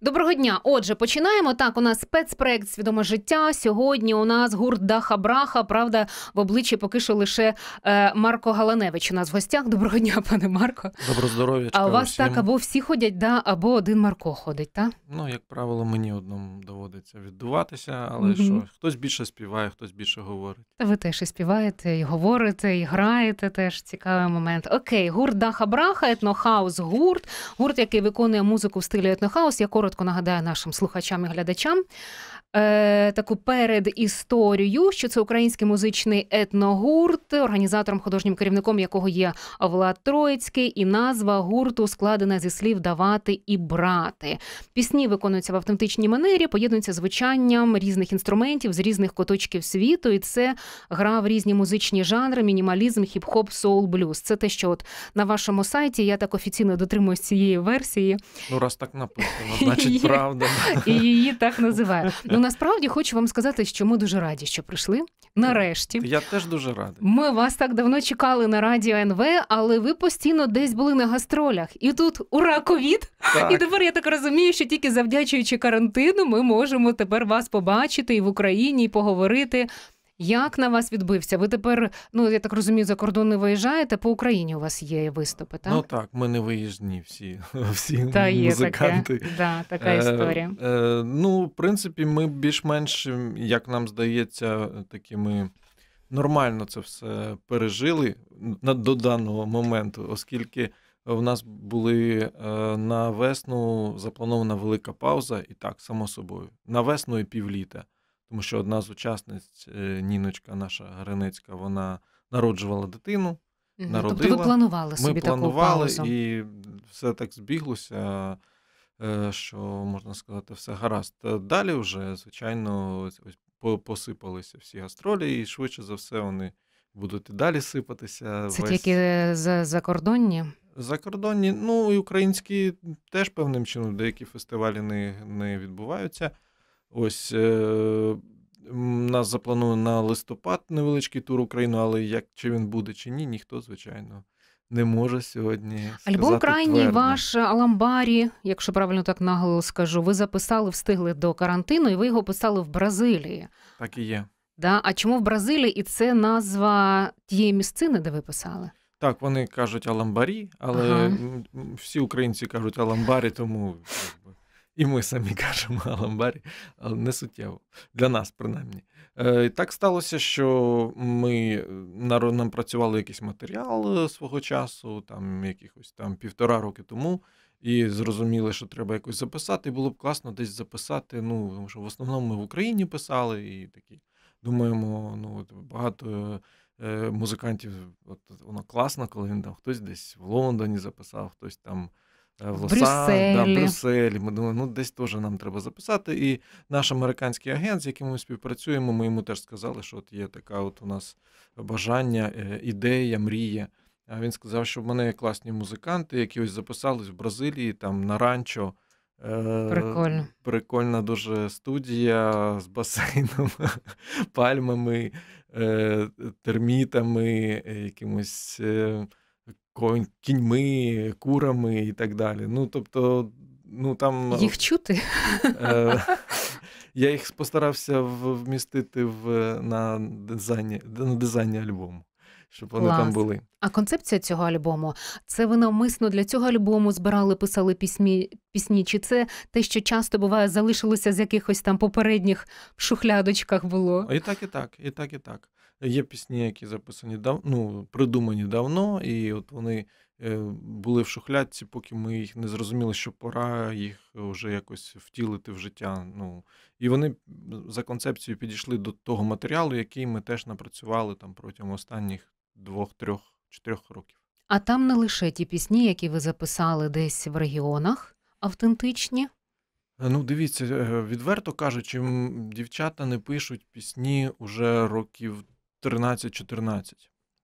Доброго дня. Отже, починаємо так. У нас спецпроект свідоме життя. Сьогодні у нас гурт Даха Браха. Правда, в обличчі поки що лише е, Марко Галаневич. У нас в гостях. Доброго дня, пане Марко. Добро здоров'я. А у вас всім. так або всі ходять, да, або один Марко ходить. так? Ну як правило, мені одному доводиться віддуватися, але mm-hmm. що хтось більше співає, хтось більше говорить. Та ви теж і співаєте, і говорите, і граєте. Теж цікавий момент. Окей, гурт Даха Браха, етнохаус, гурт, гурт, який виконує музику в стилі етнохаус. Я коротко нагадаю нашим слухачам і глядачам е, таку історію, що це український музичний етногурт, організатором художнім керівником якого є Влад Троїцький, і назва гурту складена зі слів давати і брати. Пісні виконуються в автентичній манері, поєднуються звучанням різних інструментів з різних куточків світу. І це гра в різні музичні жанри, мінімалізм, хіп-хоп, соул, блюз. Це те, що от на вашому сайті я так офіційно дотримуюсь цієї версії. Ну раз так написано, значить правда. І її так називає. Ну насправді хочу вам сказати, що ми дуже раді, що прийшли. Нарешті я теж дуже радий. Ми вас так давно чекали на радіо НВ, але ви постійно десь були на гастролях. І тут ура, ковід! І тепер я так розумію, що тільки завдячуючи карантину, ми можемо тепер вас побачити і в Україні і поговорити. Як на вас відбився? Ви тепер, ну я так розумію, за кордон не виїжджаєте, по Україні у вас є виступи, так? Ну так, ми не виїжджні всі всі Та є музиканти. Таке. Да, така е, історія. Е, е, Ну, в принципі, ми більш-менш, як нам здається, такі ми Нормально це все пережили до даного моменту, оскільки в нас були е, на весну запланована велика пауза, і так, само собою, на весну і півліта тому що одна з учасниць, е, Ніночка, наша Гринецька, вона народжувала дитину. Угу. Народила. Тобто ви планували собі Ми таку планували, паузу. і все так збіглося, е, що можна сказати, все гаразд. Далі вже, звичайно, ось посипалися всі гастролі, і швидше за все вони будуть і далі сипатися. Це весь... тільки е, закордонні? Закордонні, ну і українські теж певним чином деякі фестивалі не, не відбуваються. Ось е, нас запланує на листопад невеличкий тур Україну, але як чи він буде чи ні, ніхто, звичайно, не може сьогодні. Альбом крайній твердо. ваш е, Аламбарі, якщо правильно так наголос скажу, ви записали, встигли до карантину, і ви його писали в Бразилії. Так і є. Да? А чому в Бразилії? І це назва тієї місцини, де ви писали? Так, вони кажуть Аламбарі, але ага. всі українці кажуть Аламбарі, тому і ми самі кажемо Аламбарі, але не суттєво для нас, принаймні. Е, так сталося, що ми е, нам працювали якийсь матеріал е, свого часу, там якихось там півтора роки тому. І зрозуміли, що треба якось записати. Було б класно десь записати. Ну тому що в основному ми в Україні писали, і такі думаємо, ну от багато е, музикантів. От воно класно, коли він там хтось десь в Лондоні записав, хтось там Е, в Лоса, Брюсселі. Да, в Брюсселі. Ми думали, ну десь теж нам треба записати. І наш американський агент, з яким ми співпрацюємо, ми йому теж сказали, що от є така от у нас бажання, е, ідея, мрія. А він сказав, що в мене є класні музиканти, які ось записались в Бразилії, там на ранчо. Е, Прикольно. Прикольна дуже студія з басейном, пальмами, термітами, якимось кіньми, курами і так далі. Ну, тобто, ну там... Їх э, чути? Э, я їх постарався вмістити в, на дизайні на дизайні альбому, щоб вони Клас. там були. А концепція цього альбому це ви навмисно для цього альбому збирали, писали пісні, пісні? Чи це те, що часто буває, залишилося з якихось там попередніх шухлядочках було? І так, і так, і так, і так. Є пісні, які записані дав... ну, придумані давно, і от вони е, були в шухлядці, поки ми їх не зрозуміли, що пора їх вже якось втілити в життя. Ну і вони за концепцією підійшли до того матеріалу, який ми теж напрацювали там протягом останніх двох, трьох, чотирьох років. А там не лише ті пісні, які ви записали десь в регіонах, автентичні. Е, ну, дивіться, е, відверто кажучи, дівчата не пишуть пісні уже років 13-14.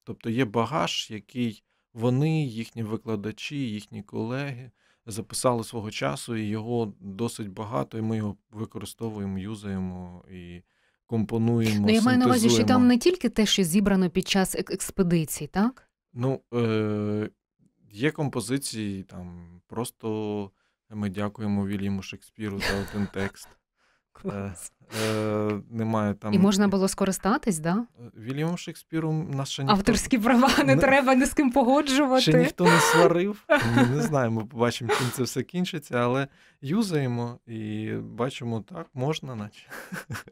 Тобто є багаж, який вони, їхні викладачі, їхні колеги записали свого часу, і його досить багато, і ми його використовуємо, юзаємо і компонуємо. Ну, я маю на увазі, що там не тільки те, що зібрано під час експедицій, так? Ну, е- є композиції там просто. Ми дякуємо Вільяму Шекспіру за один текст. Е, е, немає там... І можна е, було скористатись, да? Вільямом Шекспіром нас ще ніхто... авторські права не, не треба ні з ким погоджувати. Ще ніхто не сварив. Ми не знаємо, побачимо, чим це все кінчиться, але юзаємо і бачимо, так можна, наче.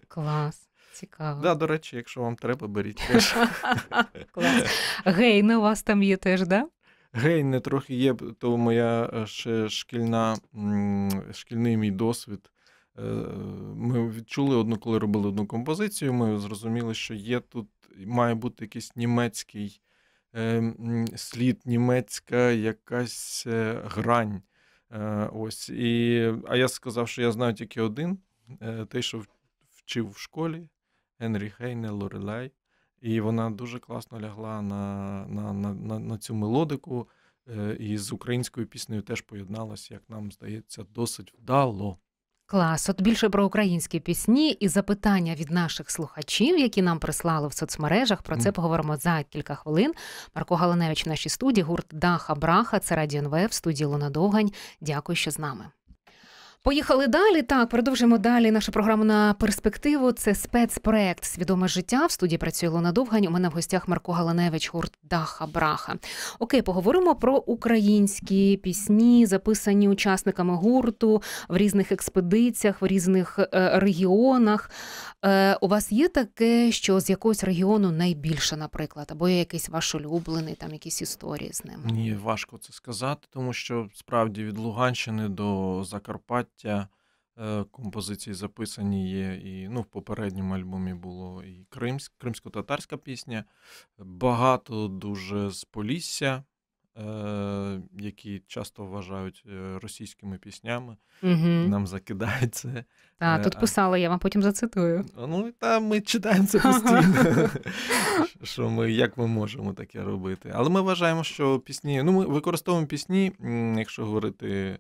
Клас. Цікаво. Да, До речі, якщо вам треба, беріть. теж. Клас. Гейни у вас там є теж, да? Гейни трохи є, то моя е, ще шкільна, шкільний мій досвід. Е, ми відчули одну, коли робили одну композицію, ми зрозуміли, що є тут має бути якийсь німецький ем, слід, німецька якась е, грань. Е, ось. І, А я сказав, що я знаю тільки один, той, що вчив в школі Енрі Хейне Лорелей. І вона дуже класно лягла на на, на, на, цю мелодику, і з українською піснею теж поєдналася, як нам здається, досить вдало. Клас, от більше про українські пісні і запитання від наших слухачів, які нам прислали в соцмережах. Про це поговоримо за кілька хвилин. Марко Галиневич в нашій студії, гурт Даха Браха, це Радіо НВ, в студії Луна Довгань. Дякую, що з нами. Поїхали далі. Так, продовжимо далі. Нашу програму на перспективу. Це спецпроект Свідоме життя. В студії працює Лона Довгань. У мене в гостях Марко Галаневич, гурт Даха Браха. Окей, поговоримо про українські пісні, записані учасниками гурту в різних експедиціях, в різних е, регіонах. Е, у вас є таке, що з якогось регіону найбільше, наприклад, або є якийсь ваш улюблений, там якісь історії з ним? Ні, важко це сказати, тому що справді від Луганщини до Закарпаття життя. Е, композиції записані є, і ну, в попередньому альбомі було і кримськ, кримсько-татарська пісня, багато дуже з Полісся, е, які часто вважають е, російськими піснями. Угу. Нам закидають це. Так, е, тут писали, я вам потім зацитую. Ну, та ми читаємо це постійно. Що ми як ми можемо таке робити? Але ми вважаємо, що пісні, ну ми використовуємо пісні, якщо говорити.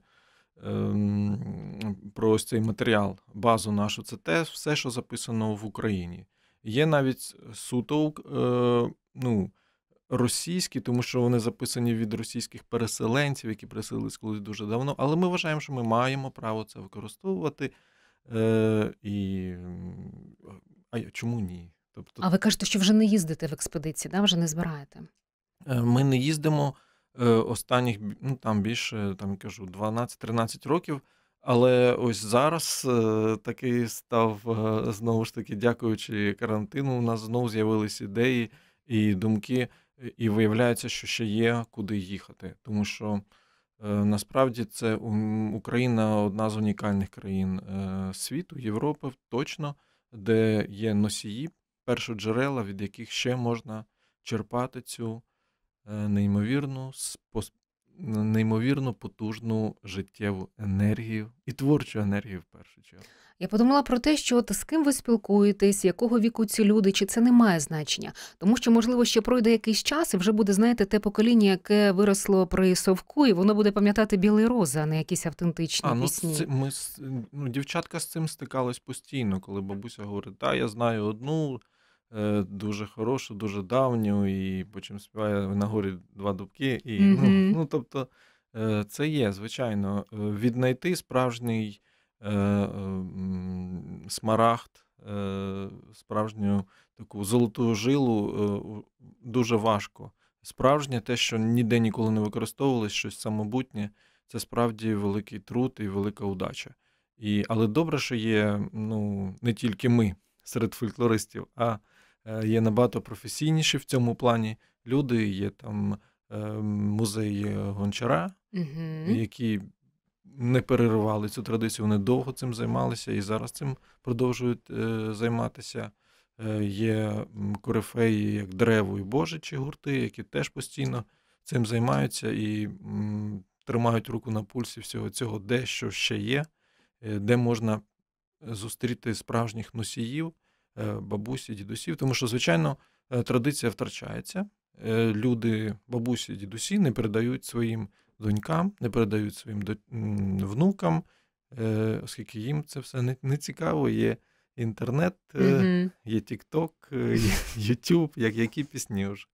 Ем, про ось цей матеріал, базу нашу, це те, все, що записано в Україні. Є навіть е, суто е, ну, російські, тому що вони записані від російських переселенців, які переселились колись дуже давно. Але ми вважаємо, що ми маємо право це використовувати. Е, і, А чому ні? Тобто, А ви кажете, що вже не їздите в експедиції, да? вже не збираєте? Ми не їздимо. Е, останніх ну, там більше там, кажу, 12-13 років. Але ось зараз е, такий став е, знову ж таки, дякуючи карантину, у нас знову з'явились ідеї і думки, і виявляється, що ще є куди їхати, тому що. Насправді це Україна одна з унікальних країн світу, Європи, точно, де є носії, першоджерела, від яких ще можна черпати цю Е, неймовірну неймовірно потужну життєву енергію і творчу енергію в першу чергу. Я подумала про те, що от з ким ви спілкуєтесь, якого віку ці люди, чи це не має значення, тому що, можливо, ще пройде якийсь час і вже буде, знаєте, те покоління, яке виросло при совку, і воно буде пам'ятати білий рози, а не якісь автентичні а, ну, пісні. Ну, це, ми ну, дівчатка з цим стикалась постійно, коли бабуся говорить: та я знаю одну Е, дуже хорошу, дуже давню, і потім співає на горі два дубки. І, mm-hmm. ну, ну, Тобто, е, це є, звичайно, е, віднайти справжній е, смарагд, справжню таку золоту жилу дуже важко. Справжнє те, що ніде ніколи не використовувалось, щось самобутнє, це справді великий труд і велика удача. І, Але добре, що є ну, не тільки ми серед фольклористів, а Е, є набагато професійніші в цьому плані люди. Є там е, музей е, гончара, угу. які не переривали цю традицію. Вони довго цим займалися і зараз цим продовжують займатися. Є корифеї, як Древо і Божичі гурти, які теж постійно цим займаються і тримають руку на пульсі всього цього, де що ще є, де можна зустріти справжніх носіїв Е, бабусі, дідусів, тому що, звичайно, е, традиція втрачається. Е, люди, бабусі, дідусі не передають своїм донькам, не передають своїм внукам, оскільки їм це все не, цікаво. Є інтернет, є Тікток, Ютуб, як які пісні вже.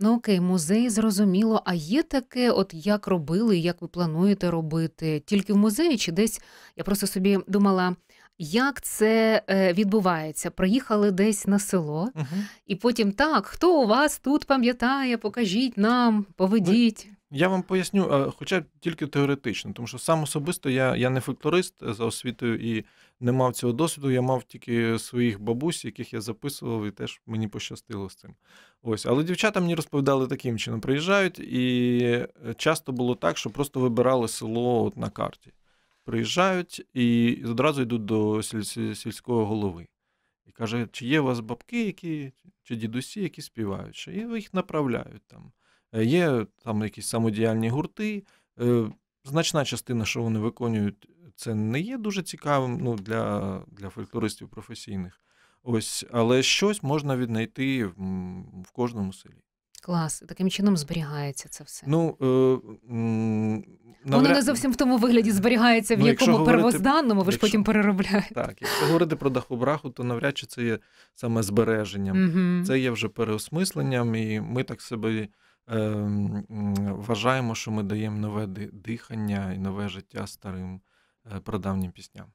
Ну окей, музей зрозуміло. А є таке, от як робили, як ви плануєте робити? Тільки в музеї чи десь я просто собі думала, як це е, відбувається? Приїхали десь на село, угу. і потім так, хто у вас тут пам'ятає, покажіть нам, поведіть. Я вам поясню, е, хоча тільки теоретично, тому що сам особисто я я не фольклорист е, за освітою і не мав цього досвіду. Я мав тільки своїх бабусь, яких я записував, і теж мені пощастило з цим. Ось, але дівчата мені розповідали таким чином: приїжджають, і часто було так, що просто вибирали село от на карті приїжджають і одразу йдуть до сільського голови. І каже, чи є у вас бабки, які, чи дідусі, які співають, і їх направляють там. Е, є там якісь самодіяльні гурти. Е, значна частина, що вони виконують, це не є дуже цікавим ну, для для фольклористів професійних. Ось, Але щось можна віднайти в кожному селі. Клас, таким чином зберігається це все. Ну, е, навряд... Воно не зовсім в тому вигляді зберігається, в ну, якому говорити... первозданному ви якщо... ж потім переробляєте. Так, якщо говорити про дахобраху, то навряд чи це є саме збереженням. Угу. Це є вже переосмисленням, і ми так себе е, вважаємо, що ми даємо нове дихання і нове життя старим е, прадавнім пісням.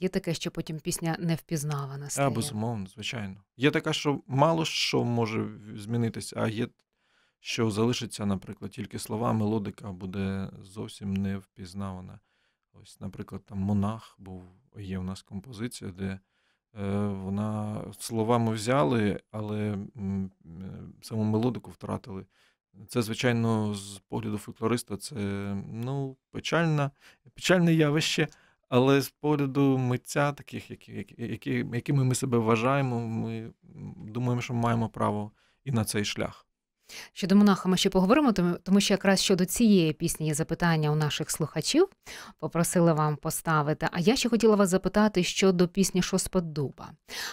Є таке, що потім пісня не впізнавана е, стає? безумовно, звичайно. Є така, що мало що може змінитися, а є що залишиться, наприклад, тільки слова, мелодика буде зовсім не впізнавана. Ось, наприклад, там монах був, є у нас композиція, де е, вона слова ми взяли, але м, е, саму мелодику втратили. Це, звичайно, з погляду фольклориста, це ну, печальна, печальне явище, але з погляду митця, таких, які, які, якими ми себе вважаємо, ми думаємо, що маємо право і на цей шлях. Щодо монаха ми ще поговоримо, тому що якраз щодо цієї пісні є запитання у наших слухачів попросила вам поставити. А я ще хотіла вас запитати щодо пісні Шоспадуба.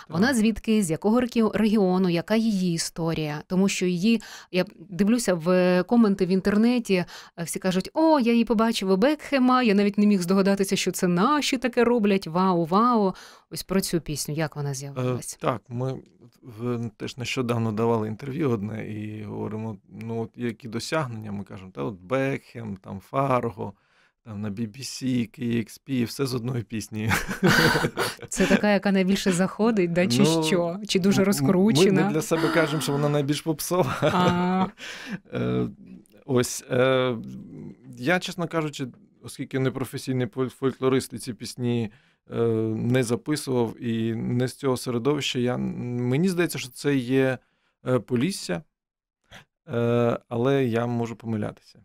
Вона звідки, з якого регіону, яка її історія? Тому що її я дивлюся в коменти в інтернеті. Всі кажуть, о, я її побачив у Бекхема. Я навіть не міг здогадатися, що це наші таке роблять. Вау, вау! Ось про цю пісню, як вона е, з'явилась? Е, так, ми теж нещодавно давали інтерв'ю одне і говоримо, ну от які досягнення, ми кажемо, та от Бекхем, там Фарго, там на BBC, KXP, все з одної пісні. Це така, яка найбільше заходить, да, чи ну, що? Чи дуже розкручена? Ми, ми для себе кажемо, що вона найбільш попсова. Е, ось е, я, чесно кажучи, оскільки не професійний фольклорист і ці пісні е, не записував, і не з цього середовища, я, мені здається, що це є Полісся, Е, але я можу помилятися.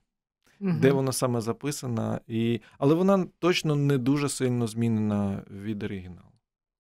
mm Де вона саме записана, і... але вона точно не дуже сильно змінена від оригіналу.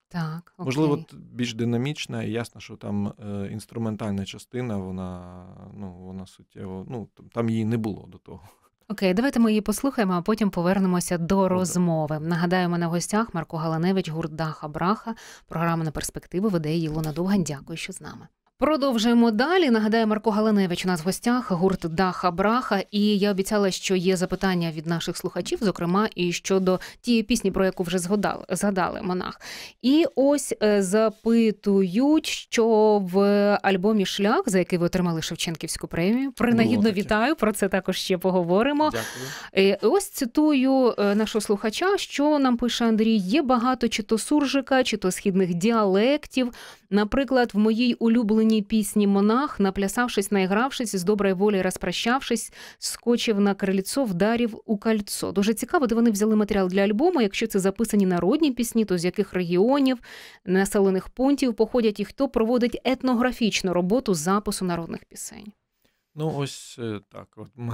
Так, окей. Можливо, більш динамічна і ясно, що там е, інструментальна частина, вона ну, вона суттєво, ну, там її не було до того. Окей, давайте ми її послухаємо, а потім повернемося до розмови. Нагадаємо на гостях Марко Галаневич, гурт Даха Браха. Програма на перспективу веде її Луна Дякую, що з нами. Продовжуємо далі. Нагадаю, Марко Галиневич у нас в гостях гурт Даха Браха. І я обіцяла, що є запитання від наших слухачів, зокрема, і щодо тієї пісні, про яку вже згадали, згадали монах. І ось е, запитують, що в альбомі Шлях, за який ви отримали Шевченківську премію, принагідно вітаю. Про це також ще поговоримо. Дякую. Е, ось цитую е, нашого слухача, що нам пише Андрій: є багато чи то суржика, чи то східних діалектів. Наприклад, в моїй улюбленій пісні Монах, наплясавшись, наігравшись, з доброї волі розпрощавшись, скочив на крильцо, вдарів у кольцо. Дуже цікаво, де вони взяли матеріал для альбому. Якщо це записані народні пісні, то з яких регіонів, населених пунктів походять і хто проводить етнографічну роботу запису народних пісень. Ну, ось е, так. От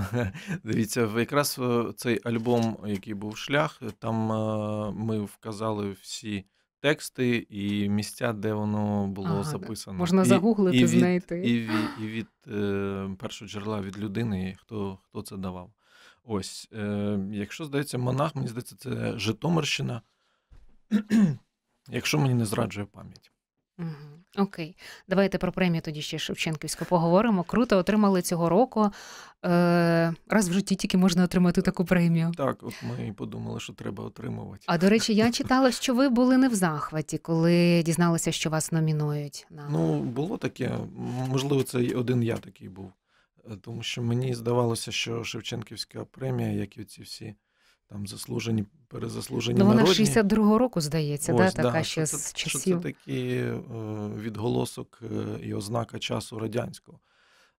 дивіться, якраз е, цей альбом, який був шлях, там е, ми вказали всі тексти і місця, де воно було ага, записано. Можна і, загуглити, і від, знайти. І від, і від е, першого джерела від людини, хто хто це давав. Ось, е, якщо здається, монах, мені здається, це Житомирщина, якщо мені не зраджує пам'ять. Окей, давайте про премію тоді ще Шевченківську поговоримо. Круто отримали цього року. Е, Раз в житті тільки можна отримати таку премію. Так, от ми і подумали, що треба отримувати. А до речі, я читала, що ви були не в захваті, коли дізналися, що вас номінують. На... Ну було таке. Можливо, це один я такий був, е, тому що мені здавалося, що Шевченківська премія, як і ці всі там заслужені, перезаслужені. Ну, вона 62-го року, здається, Ось, да, така да, ще що з це, часів. Що це такий е, відголосок е, і ознака часу радянського.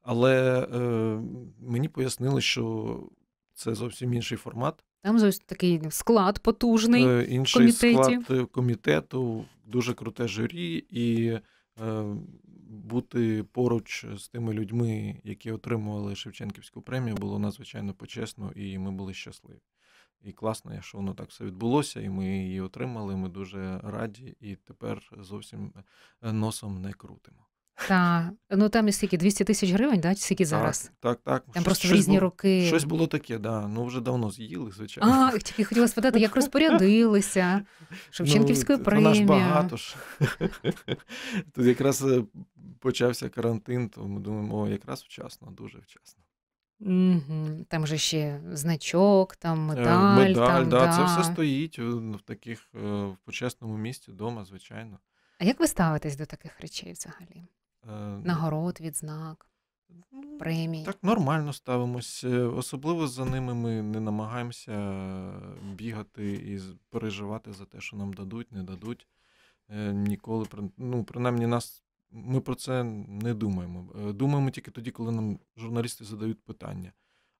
Але е, мені пояснили, що це зовсім інший формат. Там зовсім такий склад потужний. Е, інший комітеті. склад е, комітету, дуже круте журі, і е, бути поруч з тими людьми, які отримували Шевченківську премію, було надзвичайно почесно, і ми були щасливі. І класно, що воно так все відбулося, і ми її отримали. Ми дуже раді, і тепер зовсім е, носом не крутимо. Так, ну там і скільки 200 тисяч гривень, да? скільки зараз? Так, так. так. Там просто щось різні було, роки. Щось було таке, да. Ну вже давно з'їли, звичайно. А, тільки хотіла спитати, як розпорядилися, Шевченківської ну, Вона ж багато ж. Тут якраз е, почався карантин, то ми думаємо, о, якраз вчасно, дуже вчасно. Там же ще значок, там е, медаль, Медаль, там, да, це все стоїть е, ну, в таких е, в почесному місці вдома, звичайно. А як ви ставитесь до таких речей взагалі? Е, ну, Нагород, відзнак, Ну, премій. Так нормально ставимось. Особливо за ними ми не намагаємося бігати і переживати за те, що нам дадуть, не дадуть. Ніколи, ну, принаймні, нас ми про це не думаємо. Е, думаємо тільки тоді, коли нам журналісти задають питання.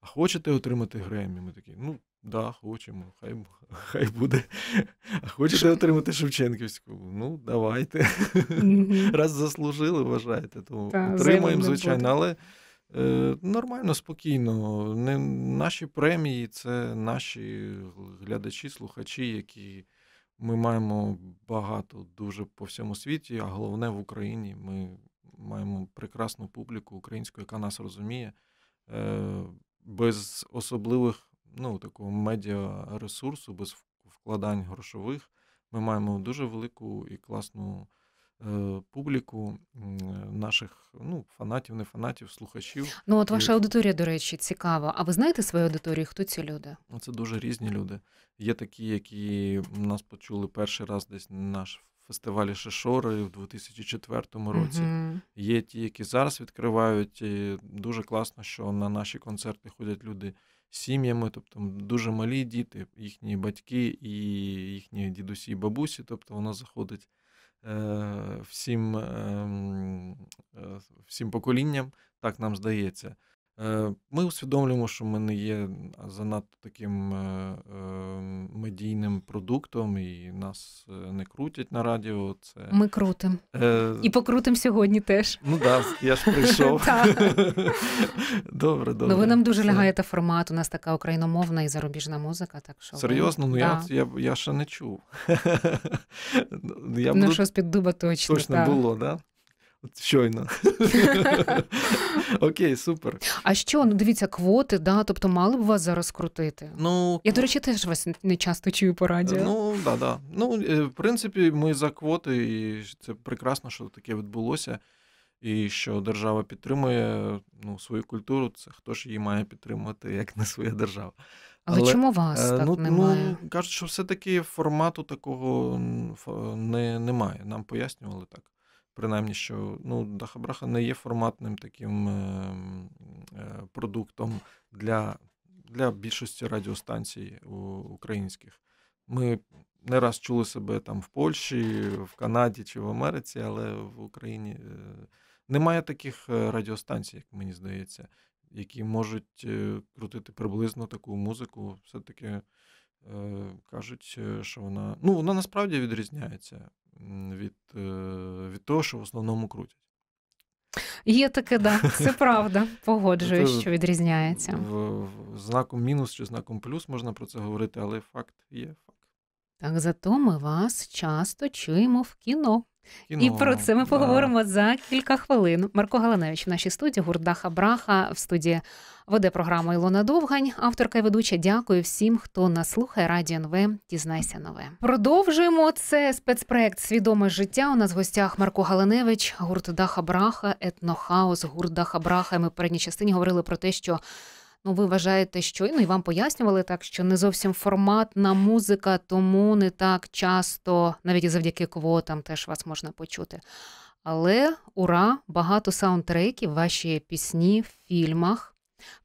А хочете отримати Гремі? Ми такі, ну да, хочемо, хай хай буде. А хочете отримати Шевченківську? Ну, давайте. Раз заслужили, вважаєте, то отримаємо, звичайно, але е, нормально, спокійно. Не, Наші премії це наші глядачі, слухачі, які. Ми маємо багато дуже по всьому світі, а головне в Україні. Ми маємо прекрасну публіку українську, яка нас розуміє, е, без особливих ну, такого медіа ресурсу, без вкладань грошових. Ми маємо дуже велику і класну. Э, публіку наших ну, фанатів, не фанатів, слухачів. Ну, от ваша аудиторія, до речі, цікава. А ви знаєте свою аудиторію? Хто ці люди? Ну, це дуже різні люди. Є такі, які нас почули перший раз десь наш фестивалі Шишори в 2004 році. Угу. Є ті, які зараз відкривають. І дуже класно, що на наші концерти ходять люди з сім'ями, тобто дуже малі діти, їхні батьки і їхні дідусі і бабусі. Тобто воно заходить Е, всім, ем, е, всім поколінням, так нам здається. Е, ми усвідомлюємо, що ми не є занадто таким е, ем, медійним продуктом, і нас е, не крутять на радіо. Це Ми крутим. Е... І покрутим сьогодні теж. Ну так, да, я ж прийшов. Добре, добре. Ну ви нам дуже лягаєте формат. У нас така україномовна і зарубіжна музика. так що... Серйозно, ну я я, я ще не чув. Ну, я Ну, щось під дуба точно. Точно було, так? От щойно. Окей, супер. А що, ну дивіться, квоти, да, тобто мали б вас зараз крутити? Ну я до речі, теж вас не часто чую по радіо. Ну да, да. Ну е, в принципі, ми за квоти, і це прекрасно, що таке відбулося, і що держава підтримує ну, свою культуру. Це хто ж її має підтримувати, як не своя держава. Але, Але чому вас е, так ну, ну немає? Ну кажуть, що все-таки формату такого не, немає. Нам пояснювали так принаймні, що ну, Дахабраха не є форматним таким е, е, продуктом для для більшості радіостанцій українських. Ми не раз чули себе там в Польщі, в Канаді чи в Америці, але в Україні е, немає таких радіостанцій, як мені здається, які можуть крутити приблизно таку музику. Все-таки кажуть, що вона ну вона насправді відрізняється від е, від того, що в основному крутять. Є таке, так. Да. Це правда. Погоджуюсь, що відрізняється. В, в, знаком мінус чи знаком плюс можна про це говорити, але факт є факт. Так зато ми вас часто чуємо в кіно. Кіно. І про це ми поговоримо да. за кілька хвилин. Марко Галаневич в нашій студії Гурдаха Браха в студії веде програму Ілона Довгань, авторка і ведуча. Дякую всім, хто нас слухає. Радіо НВ, дізнайся нове. Продовжуємо це спецпроект Свідоме життя. У нас в гостях Марко Галиневич, гурт Даха Браха, етнохаос, гурт Даха Браха. Ми в передній частині говорили про те, що Ну, ви вважаєте, що ну і вам пояснювали так, що не зовсім форматна музика, тому не так часто, навіть завдяки квотам, теж вас можна почути. Але ура! Багато саундтреків, ваші пісні в фільмах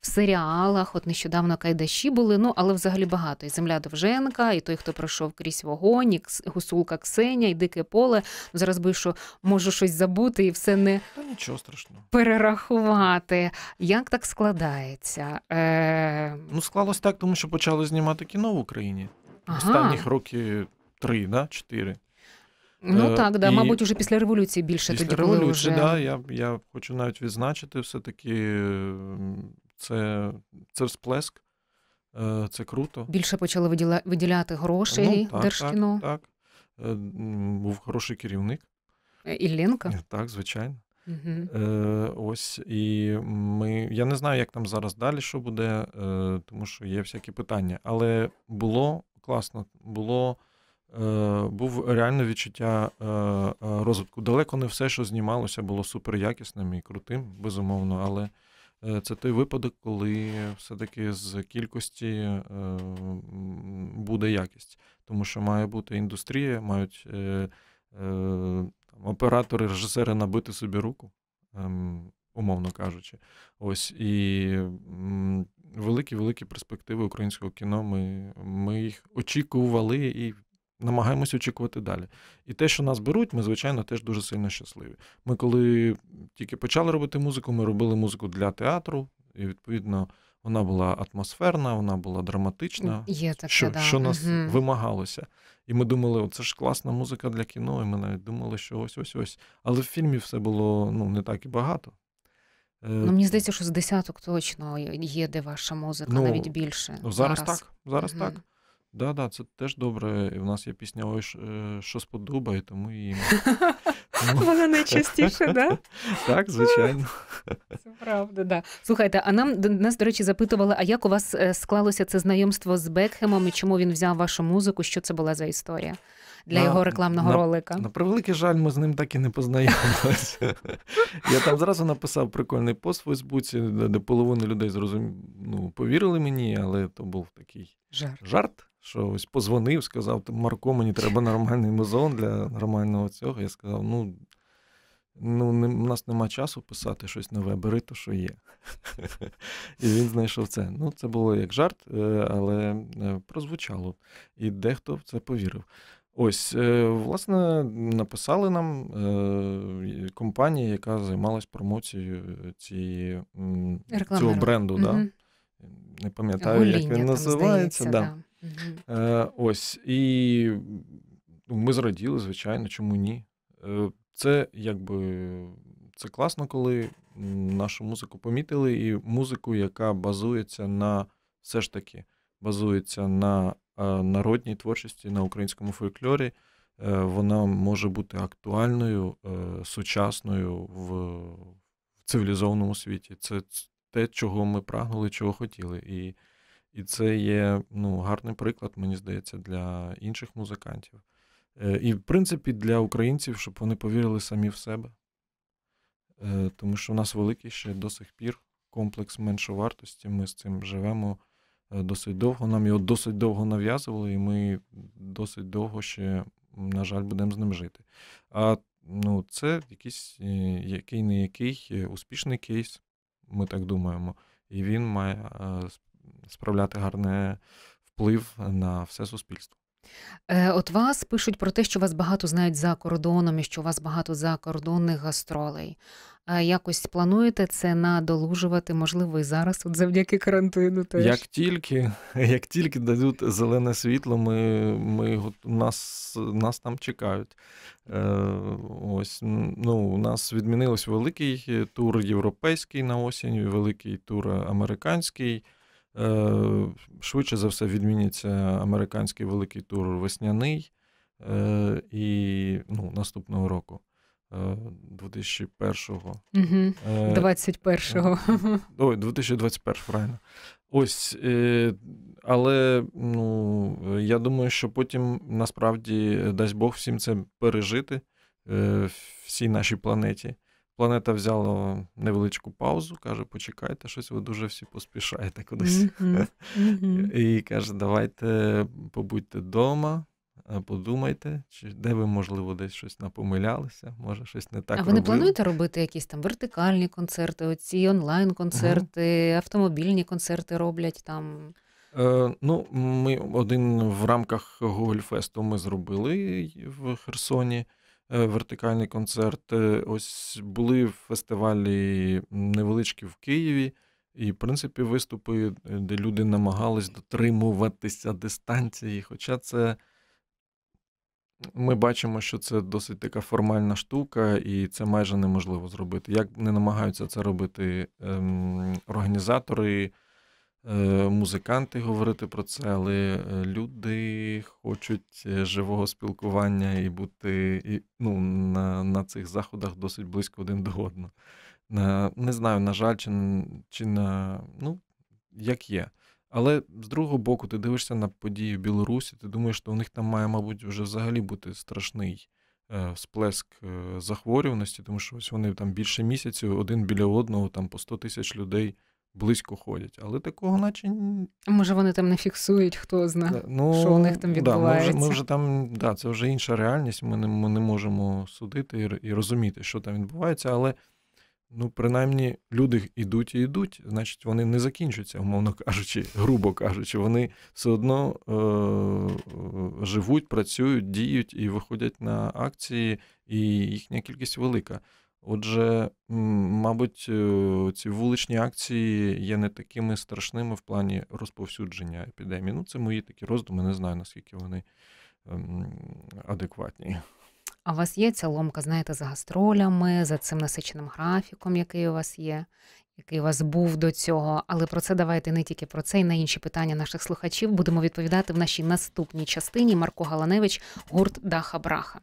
в серіалах. От нещодавно Кайдаші були, ну але взагалі багато. І Земля Довженка, і той, хто пройшов крізь вогонь, і гусулка Ксеня, і Дике Поле. Зараз би що можу щось забути і все не Та нічого страшного перерахувати. Як так складається? Е... Ну, склалось так, тому що почали знімати кіно в Україні ага. останніх років три, да? чотири. Ну е, так, да, і... мабуть, уже після революції більше після тоді було. Після революції, вже... да, я я хочу навіть відзначити, все-таки це це всплеск, е, це круто. Більше почали виділя, виділяти гроші ну, так, держкіно. Так, так. Е, був хороший керівник. Е, Іллєнка? Так, звичайно. Угу. Ось і ми. Я не знаю, як там зараз далі що буде, тому що є всякі питання. Але було класно, було був реальне відчуття розвитку. Далеко не все, що знімалося, було суперякісним і крутим, безумовно. але Е, це той випадок, коли все-таки з кількості е, буде якість, тому що має бути індустрія, мають е, там, оператори, режисери набити собі руку, ем, умовно кажучи. Ось і великі-великі перспективи українського кіно. Ми, ми їх очікували і намагаємось очікувати далі. І те, що нас беруть, ми, звичайно, теж дуже сильно щасливі. Ми, коли тільки почали робити музику, ми робили музику для театру, і відповідно. Вона була атмосферна, вона була драматична, Є таке, що да. що нас угу. вимагалося. І ми думали, це ж класна музика для кіно, і ми навіть думали, що ось ось ось. Але в фільмі все було ну, не так і багато. Е, ну, Мені здається, що з десяток точно є де ваша музика, ну, навіть більше. Зараз, зараз. так. Зараз угу. так. Да, да, це теж добре. І в нас є пісня Ой, е, що сподобає, тому і. Вона найчастіше, да? Так, звичайно. Це правда, да. Слухайте, а нам нас, до речі, запитували, а як у вас е, склалося це знайомство з Бекхемом і чому він взяв вашу музику? Що це була за історія? Для на, його рекламного на, ролика. На превеликий жаль, ми з ним так і не познайомилися. Я там зразу написав прикольний пост в Фейсбуці, де половина людей зрозум... ну, повірили мені, але то був такий жарт. жарт що ось позвонив, сказав, Марко, мені треба нормальний музон для нормального цього. Я сказав, ну. Ну, не, у нас нема часу писати щось нове, бери те, що є. І він знайшов це. Ну, це було як жарт, е, але е, прозвучало. І дехто в це повірив. Ось, е, власне, написали нам компанія, яка займалась промоцією цієї, цього бренду. Да? Не пам'ятаю, Гуління, як він називається. Здається, да. да. Угу. Ось і ну, ми зраділи, звичайно, чому ні. Е, це якби це класно, коли нашу музику помітили, і музику, яка базується на все ж таки базується на е, народній творчості, на українському фольклорі. Вона може бути актуальною, сучасною в цивілізованому світі. Це те, чого ми прагнули, чого хотіли. І і це є ну, гарний приклад, мені здається, для інших музикантів. Е, і, в принципі, для українців, щоб вони повірили самі в себе. Е, тому що в нас великий ще до сих пір комплекс меншовартості. Ми з цим живемо е, досить довго. Нам його досить довго нав'язували, і ми досить довго ще, на жаль, будемо з ним жити. А ну, це якийсь який-не-який успішний кейс, ми так думаємо. І він має справляти гарний вплив на все суспільство. Е, от вас пишуть про те, що вас багато знають за кордоном і що у вас багато закордонних гастролей. Якось плануєте це надолужувати, можливо, і зараз, от завдяки карантину. теж? Як тільки як тільки дадуть зелене світло, ми, ми нас нас там чекають. Е, Ось ну, У нас відмінилось великий тур європейський на осінь, великий тур американський. Е, швидше за все відміняться американський великий тур весняний е, і ну, наступного року. 2001-го. Угу. 21-го. Ой, 2021, правильно. Ось. Е, але ну, я думаю, що потім насправді дасть Бог всім це пережити всій нашій планеті. Планета взяла невеличку паузу, каже: почекайте, щось ви дуже всі поспішаєте кудись. Mm-hmm. Mm-hmm. І каже, давайте побудьте вдома, е, подумайте, чи де ви, можливо, десь щось напомилялися, може, щось не так. А ви робили. не плануєте робити якісь там вертикальні концерти, оці онлайн-концерти, mm автомобільні концерти роблять там? Е, ну, ми один в рамках Google Fest ми зробили в Херсоні. Е, вертикальний концерт. Е, ось були фестивалі невеличкі в Києві, і, в принципі, виступи, е, де люди намагались дотримуватися дистанції. Хоча це ми бачимо, що це досить така формальна штука, і це майже неможливо зробити. Як не намагаються це робити ем, організатори. Е, музиканти говорити про це, але е, люди хочуть е, живого спілкування і бути і, ну, на на цих заходах досить близько один до одного. На, Не знаю, на жаль, чи, чи на ну, як є. Але з другого боку, ти дивишся на події в Білорусі, ти думаєш, що у них там має, мабуть, вже взагалі бути страшний сплеск захворюваності, тому що ось вони там більше місяцю один біля одного, там по 100 тисяч людей близько ходять. Але такого наче. Може, вони там не фіксують, хто знає, е, ну, що у них там відбувається. Да, ми вже, ми вже там, да, Це вже інша реальність, ми не ми не можемо судити і, і розуміти, що там відбувається, але. Ну, принаймні, люди йдуть і йдуть, значить, вони не закінчуються, умовно кажучи, грубо кажучи, вони все одно е, е- живуть, працюють, діють і виходять на акції, і їхня кількість велика. Отже, мабуть, е, ці вуличні акції є не такими страшними в плані розповсюдження епідемії. Ну, це мої такі роздуми, не знаю, наскільки вони ем, адекватні. А у вас є ця ломка, знаєте, за гастролями, за цим насиченим графіком, який у вас є, який у вас був до цього. Але про це давайте не тільки про це і на інші питання наших слухачів будемо відповідати в нашій наступній частині. Марко Галаневич, гурт Даха Браха.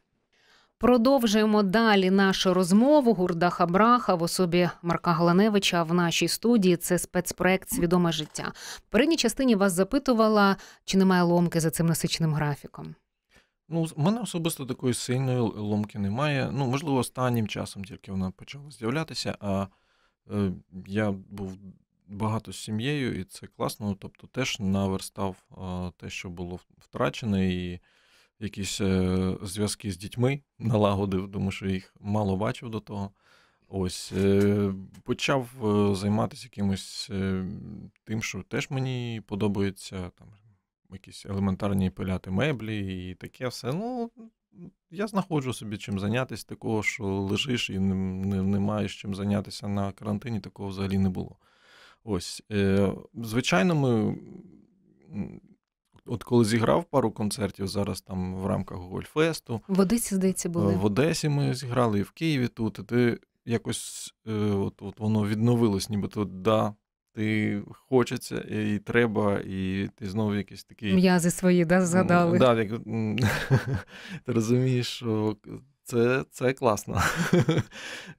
Продовжуємо далі нашу розмову. гурда Хабраха в особі Марка Гланевича в нашій студії. Це спецпроект Свідоме життя. В передній частині вас запитувала, чи немає ломки за цим насиченим графіком. Ну, в мене особисто такої сильної ломки немає. Ну, можливо, останнім часом тільки вона почала з'являтися. А е, я був багато з сім'єю, і це класно. Тобто, теж наверстав е, те, що було втрачене, і якісь е, зв'язки з дітьми налагодив, тому що їх мало бачив до того. Ось е, почав е, займатися якимось тим, що теж мені подобається, там якісь елементарні пиляти меблі і таке все. Ну, я знаходжу собі чим зайнятися, такого, що лежиш і не, не, не маєш чим зайнятися на карантині, такого взагалі не було. Ось, звичайно, ми От коли зіграв пару концертів зараз там в рамках Гольфесту. В Одесі, здається, е, були. В Одесі ми зіграли і в Києві тут. І ти якось е, от, от воно відновилось, ніби нібито да. Ти хочеться і треба, і ти знову якийсь такий. М'язи свої, да, згадали. Да, як... Ти розумієш, що це це класно.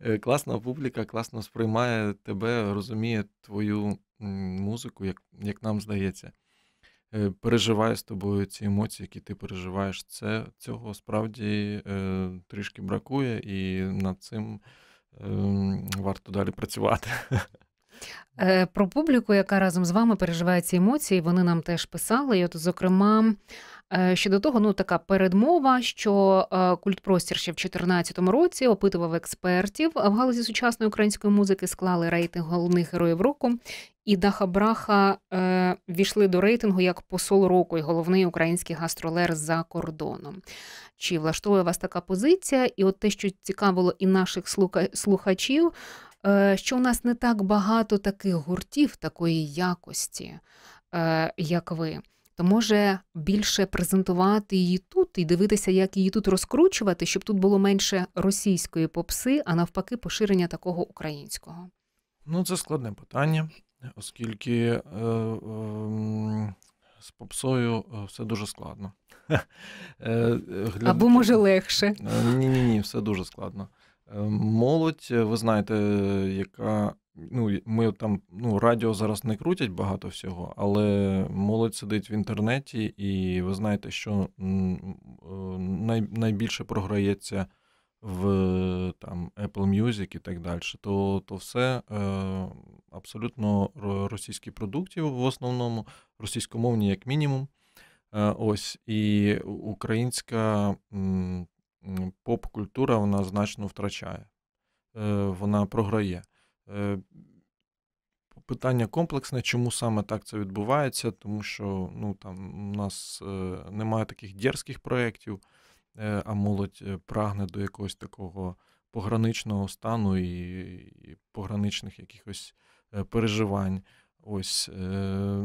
Е, класна публіка, класно сприймає тебе, розуміє твою музику, як як нам здається. Е, переживає з тобою ці емоції, які ти переживаєш. Це Цього справді е, трішки бракує, і над цим ем, варто далі працювати. Е, про публіку, яка разом з вами переживає ці емоції, вони нам теж писали. І от, зокрема, Е, щодо того, ну така передмова, що е, культпростір ще в 2014 році опитував експертів в галузі сучасної української музики, склали рейтинг головних героїв року, і Даха Браха е, до рейтингу як посол року і головний український гастролер за кордоном. Чи влаштовує вас така позиція? І от те, що цікавило і наших слухачів, е, що у нас не так багато таких гуртів такої якості, е, як ви то може більше презентувати її тут і дивитися, як її тут розкручувати, щоб тут було менше російської попси, а навпаки, поширення такого українського? Ну, це складне питання, оскільки е, е, з попсою е, все дуже складно. Е, е, Або може легше. Ні, ні, ні, все дуже складно. Молодь, ви знаєте, яка ну, ми там ну, радіо зараз не крутять багато всього, але молодь сидить в інтернеті, і ви знаєте, що е, най, найбільше програється в там, Apple Music і так далі, то то все е, абсолютно російські продукти в основному, російськомовні, як мінімум. Е, ось, І українська поп-культура вона значно втрачає, е, вона програє. Е, питання комплексне, чому саме так це відбувається, тому що ну, там у нас е, немає таких дерзких проєктів, е, а молодь прагне до якогось такого пограничного стану і пограничних якихось переживань. Ось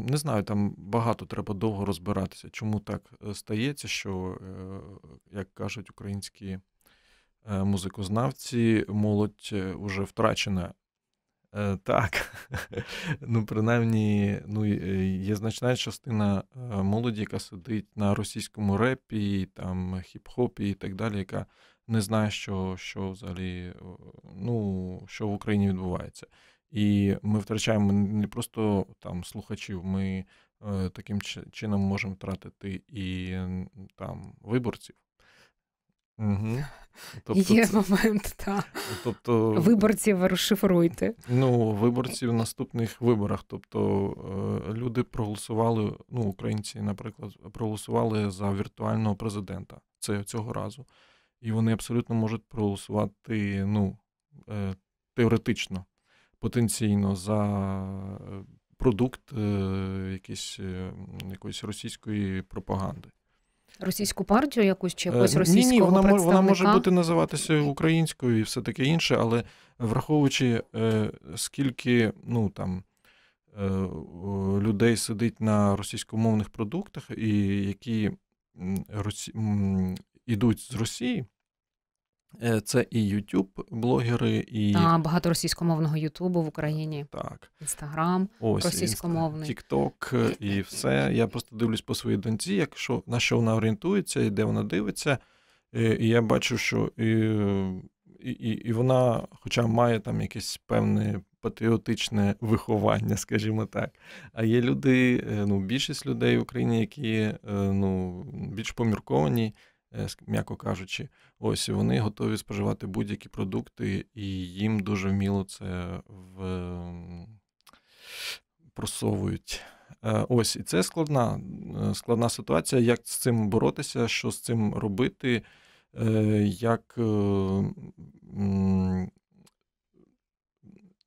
не знаю, там багато треба довго розбиратися. Чому так стається, що, як кажуть українські музикознавці, молодь вже втрачена Е, так, ну принаймні, ну е, є значна частина е, молоді, яка сидить на російському репі, там хіп-хопі і так далі, яка не знає, що що взагалі ну, що в Україні відбувається. І ми втрачаємо не просто там слухачів, ми таким чином можемо втратити і там виборців. Угу. Тобто Є це... момент, так. Тобто... Виборців розшифруйте. Ну, виборці в наступних виборах. Тобто е, люди проголосували, ну, українці, наприклад, проголосували за віртуального президента це цього разу. І вони абсолютно можуть проголосувати ну, е, теоретично, потенційно за е, продукт якоїсь, якоїсь російської пропаганди. Російську партію якусь чи е, якось російську? Ні, ні, вона представника? вона може бути називатися українською і все таке інше, але враховуючи, е, скільки ну там е, людей сидить на російськомовних продуктах, і які росі... ідуть з Росії, Е, це і ютуб блогери, і а, багато російськомовного Ютубу в Україні. Так, інстаграм, російськомовний Тікток е, і все. Я просто дивлюсь по своїй доньці, якщо на що вона орієнтується і де вона дивиться. Е, і я бачу, що і, і, і вона, хоча має там якесь певне патріотичне виховання, скажімо так. А є люди, ну більшість людей в Україні, які ну більш помірковані. Е, м'яко кажучи, ось вони готові споживати будь-які продукти, і їм дуже вміло це в... просовують. Е, ось і це складна, е, складна ситуація. Як з цим боротися, що з цим робити, як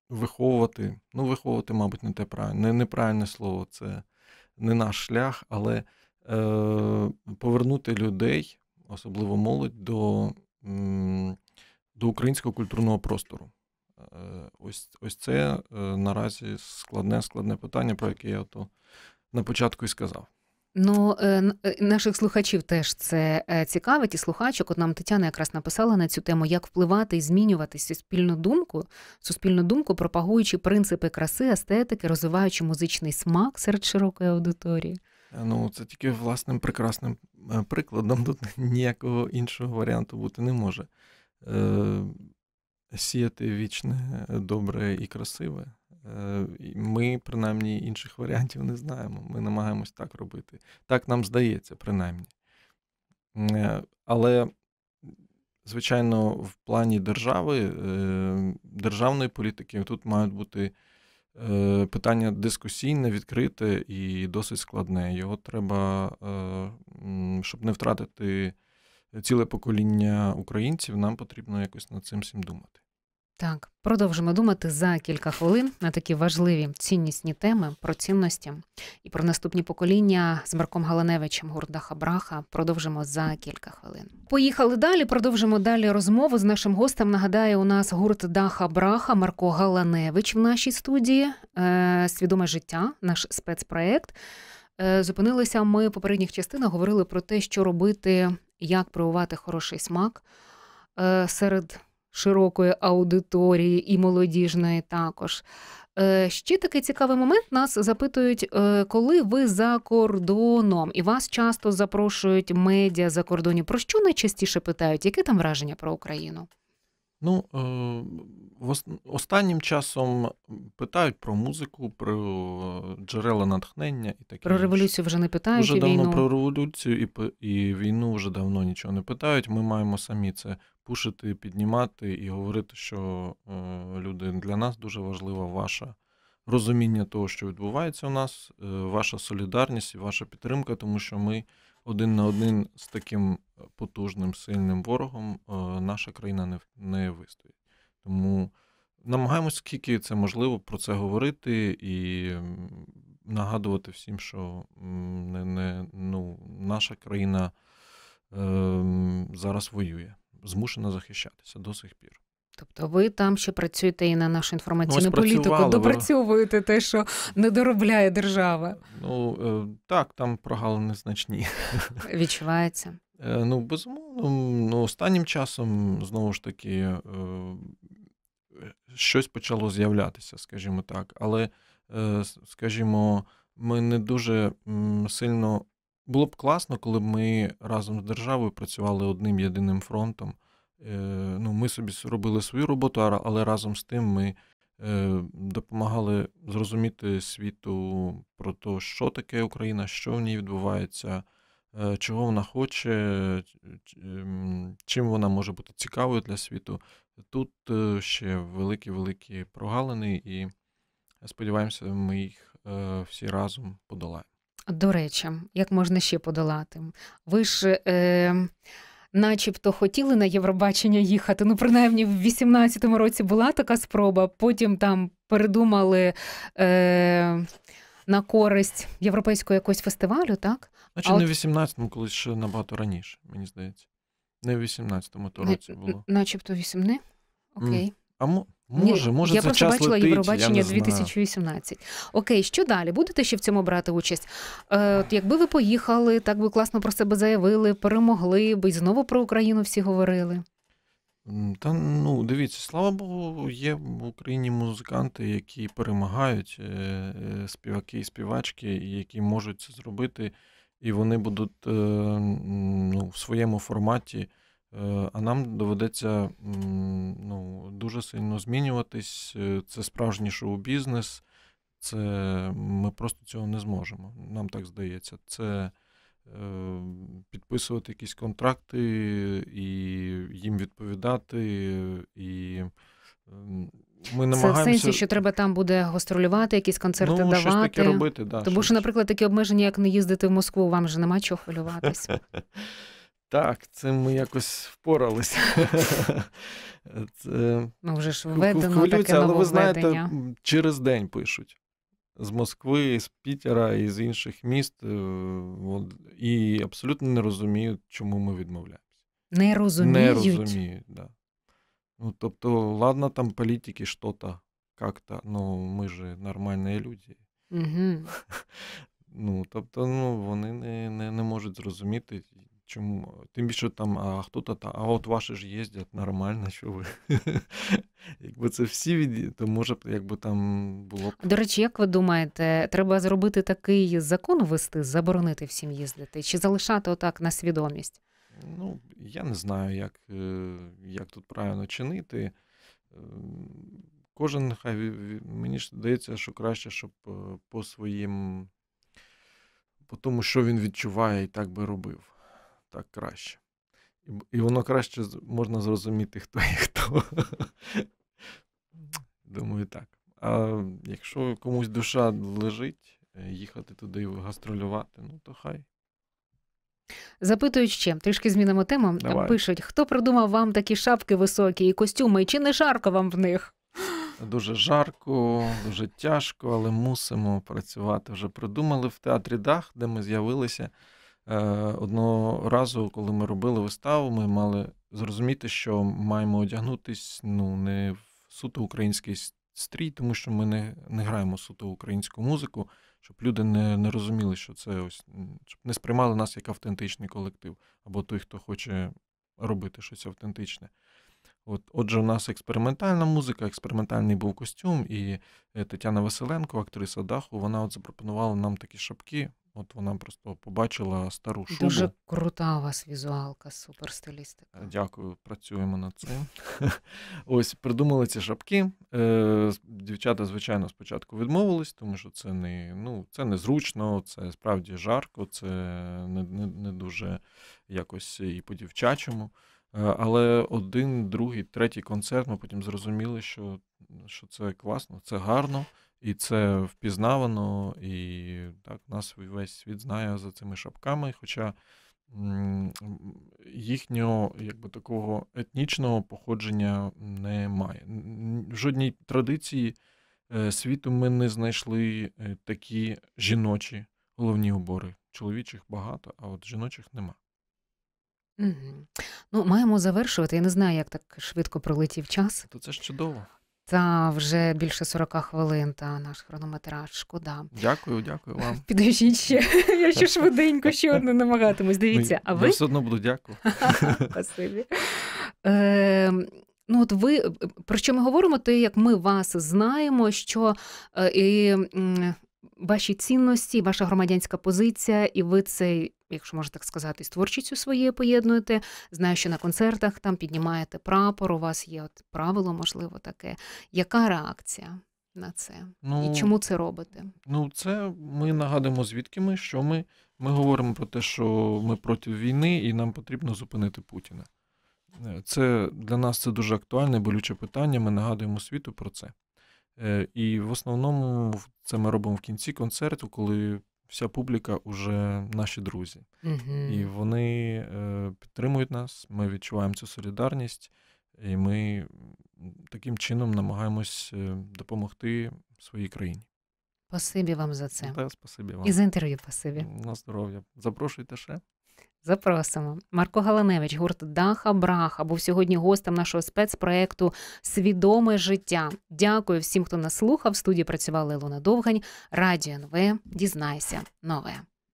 виховувати? Ну, виховувати, мабуть, не те правильне, неправильне слово, це не наш шлях, але повернути людей особливо молодь, до до українського культурного простору. Е, ось ось це е, наразі складне складне питання, про яке я то на початку і сказав. Ну, е, наших слухачів теж це цікавить і слухачок. От нам Тетяна якраз написала на цю тему, як впливати і змінювати суспільну думку, суспільну думку, пропагуючи принципи краси, естетики, розвиваючи музичний смак серед широкої аудиторії. Ну, це тільки власним прекрасним е, прикладом. Тут ніякого іншого варіанту бути не може. Е, Сіяти вічне, е, добре і красиве. Е, ми, принаймні, інших варіантів не знаємо. Ми намагаємось так робити. Так нам здається, принаймні. але. Звичайно, в плані держави, державної політики тут мають бути Е, питання дискусійне, відкрите і досить складне. Його треба, е, щоб не втратити ціле покоління українців, нам потрібно якось над цим всім думати. Так, продовжимо думати за кілька хвилин на такі важливі ціннісні теми про цінності і про наступні покоління з Марком Галаневичем Гурдаха Браха. Продовжимо за кілька хвилин. Поїхали далі. Продовжимо далі розмову з нашим гостем. Нагадаю, у нас гурт Даха Браха Марко Галаневич в нашій студії. Е, Свідоме життя, наш спецпроект. Е, зупинилися ми в попередніх частинах. Говорили про те, що робити, як проявувати хороший смак е, серед широкої аудиторії і молодіжної також. Е, ще такий цікавий момент нас запитують, е, коли ви за кордоном, і вас часто запрошують медіа за кордоні. Про що найчастіше питають? Яке там враження про Україну? Ну, е, останнім часом питають про музику, про е, джерела натхнення і таке. Про революцію вже не питають. Вже давно війну. про революцію і і війну вже давно нічого не питають. Ми маємо самі це пушити, піднімати і говорити, що е, люди для нас дуже важлива ваше розуміння того, що відбувається у нас, ваша солідарність і ваша підтримка, тому що ми один на один з таким е, потужним сильним ворогом е, наша країна не не вистоїть. Тому намагаємось, скільки це можливо, про це говорити і нагадувати всім, що не, не ну, наша країна е, зараз воює, змушена захищатися до сих пір. Тобто ви там ще працюєте і на нашу ну, інформаційну ну, політику, допрацьовуєте те, що не доробляє держава. Ну е, так, там прогалини значні. Відчувається. Е, ну, безумовно, ну, останнім часом знову ж таки е, щось почало з'являтися, скажімо так. Але, скажімо, ми не дуже сильно було б класно, коли б ми разом з державою працювали одним єдиним фронтом. Е, ну, ми собі робили свою роботу, але разом з тим ми е, допомагали зрозуміти світу про те, що таке Україна, що в ній відбувається, е, чого вона хоче, ем, чим вона може бути цікавою для світу. Тут ще великі-великі прогалини, і сподіваємося, ми їх всі разом подолаємо. До речі, як можна ще подолати? Ви ж. Е начебто хотіли на Євробачення їхати. Ну, принаймні, в 18 році була така спроба, потім там передумали. Е- на користь європейського якогось фестивалю, так? А чи а не в от... 18-му, колись ще набагато раніше, мені здається. Не в 18-му то році було. Начебто 8, не? Окей. Mm. А Може, може, я це просто час бачила летить, Євробачення 2018. Окей, що далі? Будете ще в цьому брати участь? Е, Якби ви поїхали, так би класно про себе заявили, перемогли би і знову про Україну всі говорили. Та ну дивіться, слава Богу, є в Україні музиканти, які перемагають е, е, співаки і співачки, які можуть це зробити, і вони будуть е, ну, в своєму форматі. Е, а нам доведеться ну, дуже сильно змінюватись. Е, це справжній шоу-бізнес, це ми просто цього не зможемо. Нам так здається. Це е, підписувати якісь контракти і їм відповідати. і... Ми намагаємося... Це в сенсі, що треба там буде гастролювати, якісь концерти ну, давати. Ну, таке робити, да, Тому що, наприклад, такі обмеження, як не їздити в Москву, вам же нема чого хвилюватися. Так, це ми якось впоралися. Ну, вже ж введено Хвилюється, таке Але ви знаєте, через день пишуть. З Москви, з Пітера і з інших міст. Е, і абсолютно не розуміють, чому ми відмовляємося. Не розуміють. Не розуміють, да. Ну, тобто, ладно, там політики що-то, як-то, ну ми ж нормальні люди. Угу. Ну, тобто, ну, вони не, не, не можуть зрозуміти. Чому? Тим більше там, а хто то та, а от ваші ж їздять нормально, що ви. Якби це всі від, то може б якби там було б. До речі, як ви думаєте, треба зробити такий закон вести, заборонити всім їздити? Чи залишати отак на свідомість? Ну, я не знаю, як, е, як тут правильно чинити. Е, кожен хай мені ж здається, що краще, щоб е, по своїм, по тому, що він відчуває, і так би робив так краще. І воно краще можна зрозуміти, хто і хто. Думаю, так. А якщо комусь душа лежить, е, їхати туди і гастролювати, ну то хай. Запитують ще трішки змінимо тему. Давай. Пишуть, хто придумав вам такі шапки високі і костюми, чи не жарко вам в них? Дуже жарко, дуже тяжко, але мусимо працювати. Вже придумали в театрі дах, де ми з'явилися. Е, одного разу, коли ми робили виставу, ми мали зрозуміти, що маємо одягнутись ну, не в суто український стрій, тому що ми не не граємо суто українську музику, щоб люди не не розуміли, що це ось щоб не сприймали нас як автентичний колектив або той, хто хоче робити щось автентичне. От, Отже, у нас експериментальна музика, експериментальний був костюм, і е, Тетяна Василенко, актриса даху, вона от запропонувала нам такі шапки. От вона просто побачила стару шубу. Дуже крута у вас візуалка, суперстилістика. Е, дякую, працюємо над цим. Ось придумали ці шапки. Е, дівчата, звичайно, спочатку відмовились, тому що це не ну, це незручно, це справді жарко, це не, не, не дуже якось і по-дівчачому. Е, але один, другий, третій концерт ми потім зрозуміли, що що це класно, це гарно і це впізнавано. І так нас весь світ знає за цими шапками. Хоча їхнього якби такого етнічного походження немає. В жодній традиції е, світу ми не знайшли е, такі жіночі головні убори. Чоловічих багато, а от жіночих нема. Мгм. Ну, маємо завершувати. Я не знаю, як так швидко пролетів час. То це ж чудово. Та вже більше 40 хвилин, та наш хронометраж. Шкода. Дякую, дякую вам. Підожіть ще. Я ще швиденько ще одну намагатимусь. Дивіться, а ну, ви? Я все одно буду дякую. Спасибі. Е, Ну, от ви про що ми говоримо, то як ми вас знаємо, що е, і, ваші цінності, ваша громадянська позиція, і ви цей якщо можна так сказати, створчістю творчістю своєю поєднуєте. Знаю, що на концертах там піднімаєте прапор, у вас є от правило, можливо, таке. Яка реакція на це? Ну, І чому це робите? Ну, це ми нагадуємо, звідки ми, що ми. Ми говоримо про те, що ми проти війни, і нам потрібно зупинити Путіна. Е, це для нас це дуже актуальне, болюче питання. Ми нагадуємо світу про це. Е, і в основному це ми робимо в кінці концерту, коли вся публіка уже наші друзі, mm і вони е, підтримують нас. Ми відчуваємо цю солідарність, і ми таким чином намагаємось е, допомогти своїй країні. Спасибі вам за це. Та, спасибі вам. І за інтерв'ю, спасибі. На здоров'я. Запрошуйте ще. Запросимо. Марко Галаневич, гурт Даха Браха, був сьогодні гостем нашого спецпроекту Свідоме життя. Дякую всім, хто нас слухав. В студії працювала Луна Довгань. Радіо НВ. Дізнайся нове.